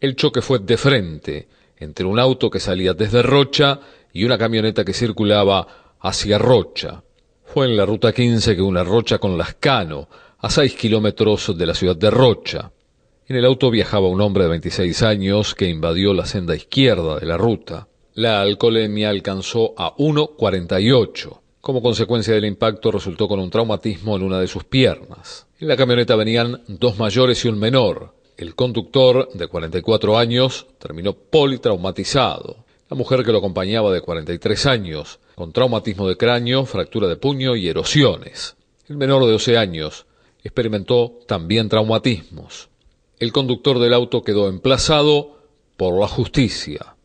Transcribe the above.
El choque fue de frente, entre un auto que salía desde Rocha y una camioneta que circulaba hacia Rocha. Fue en la ruta 15 que una Rocha con Lascano, a 6 kilómetros de la ciudad de Rocha. En el auto viajaba un hombre de 26 años que invadió la senda izquierda de la ruta. La alcoholemia alcanzó a 1,48. Como consecuencia del impacto resultó con un traumatismo en una de sus piernas. En la camioneta venían dos mayores y un menor. El conductor, de 44 años, terminó politraumatizado. La mujer que lo acompañaba, de 43 años, con traumatismo de cráneo, fractura de puño y erosiones. El menor de 12 años experimentó también traumatismos. El conductor del auto quedó emplazado por la justicia.